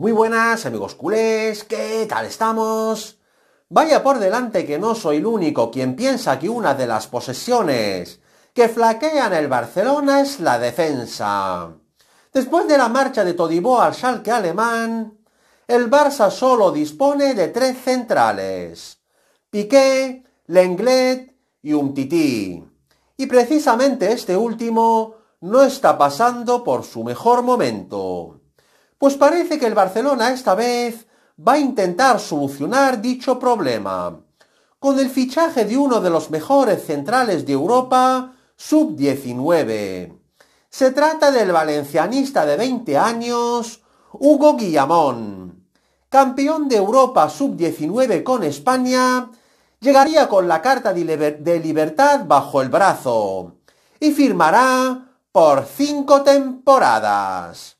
Muy buenas amigos culés, ¿qué tal estamos? Vaya por delante que no soy el único quien piensa que una de las posesiones que flaquean el Barcelona es la defensa. Después de la marcha de Todibó al Schalke alemán, el Barça solo dispone de tres centrales, Piqué, Lenglet y Umtiti. Y precisamente este último no está pasando por su mejor momento. Pues parece que el Barcelona esta vez va a intentar solucionar dicho problema con el fichaje de uno de los mejores centrales de Europa, sub-19. Se trata del valencianista de 20 años, Hugo Guillamón. Campeón de Europa sub-19 con España, llegaría con la carta de, de libertad bajo el brazo y firmará por cinco temporadas.